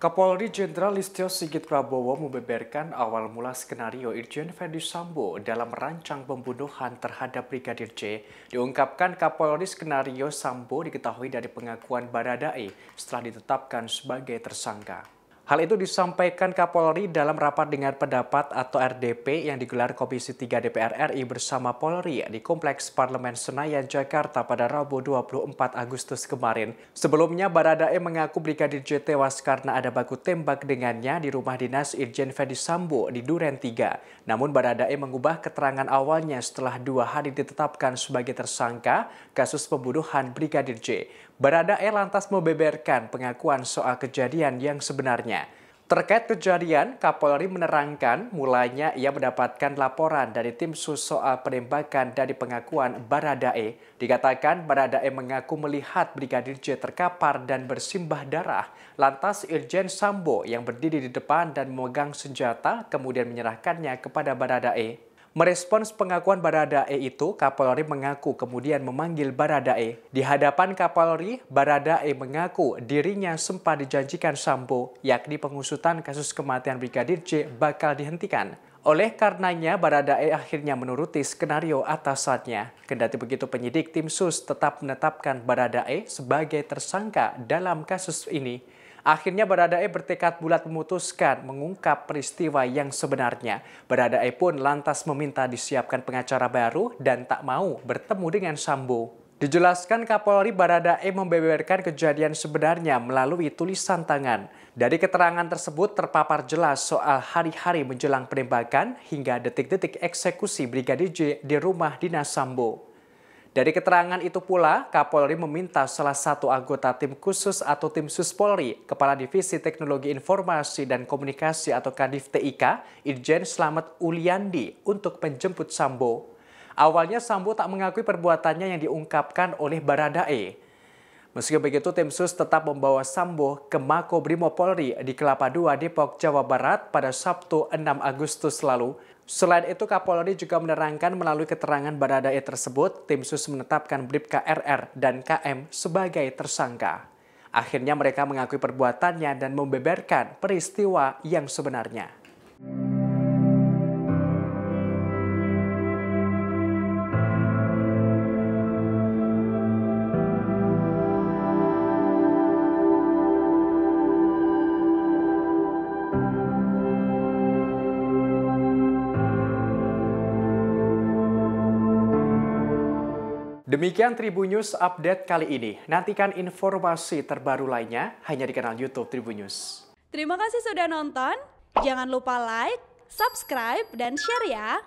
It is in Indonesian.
Kapolri Jenderal Listio Sigit Prabowo membeberkan awal mula skenario Irjen Verdi Sambo dalam merancang pembunuhan terhadap Brigadir J. Diungkapkan Kapolri skenario Sambo diketahui dari pengakuan Baradae setelah ditetapkan sebagai tersangka. Hal itu disampaikan Kapolri dalam rapat dengar pendapat atau RDP yang digelar Komisi 3 DPR RI bersama Polri di Kompleks Parlemen Senayan, Jakarta pada Rabu 24 Agustus kemarin. Sebelumnya, Baradae mengaku Brigadir J tewas karena ada baku tembak dengannya di rumah dinas Irjen Fedi Sambo di Duren 3. Namun Baradae mengubah keterangan awalnya setelah dua hari ditetapkan sebagai tersangka kasus pembunuhan Brigadir J. Baradae lantas membeberkan pengakuan soal kejadian yang sebenarnya. Terkait kejadian, Kapolri menerangkan mulanya ia mendapatkan laporan dari tim sus soal penembakan dari pengakuan Baradae. Dikatakan Baradae mengaku melihat Brigadir J terkapar dan bersimbah darah. Lantas Irjen Sambo yang berdiri di depan dan memegang senjata kemudian menyerahkannya kepada Baradae. Merespons pengakuan Baradae itu, Kapolri mengaku kemudian memanggil Baradae. Di hadapan Kapolri, Baradae mengaku dirinya sempat dijanjikan Sambo, yakni pengusutan kasus kematian Brigadir J bakal dihentikan. Oleh karenanya, Baradae akhirnya menuruti skenario atasannya. Kendati begitu penyidik tim SUS tetap menetapkan Baradae sebagai tersangka dalam kasus ini. Akhirnya Baradae bertekad bulat memutuskan mengungkap peristiwa yang sebenarnya. Baradae pun lantas meminta disiapkan pengacara baru dan tak mau bertemu dengan Sambo. Dijelaskan Kapolri Baradae membeberkan kejadian sebenarnya melalui tulisan tangan. Dari keterangan tersebut terpapar jelas soal hari-hari menjelang penembakan hingga detik-detik eksekusi Brigadir J di rumah dinas Sambo. Dari keterangan itu pula, Kapolri meminta salah satu anggota tim khusus atau tim sus Polri, Kepala Divisi Teknologi Informasi dan Komunikasi atau Kadif TIK, Irjen Slamet Uliandi, untuk menjemput Sambo. Awalnya Sambo tak mengakui perbuatannya yang diungkapkan oleh Baradae. Meski begitu, tim SUS tetap membawa Sambo ke Mako Brimo Polri di Kelapa II, Depok, Jawa Barat pada Sabtu 6 Agustus lalu. Selain itu, Kapolri juga menerangkan melalui keterangan baradae tersebut, tim SUS menetapkan Bribka RR dan KM sebagai tersangka. Akhirnya mereka mengakui perbuatannya dan membeberkan peristiwa yang sebenarnya. Demikian Tribun News update kali ini. Nantikan informasi terbaru lainnya hanya di kanal YouTube Tribun News. Terima kasih sudah nonton. Jangan lupa like, subscribe, dan share ya.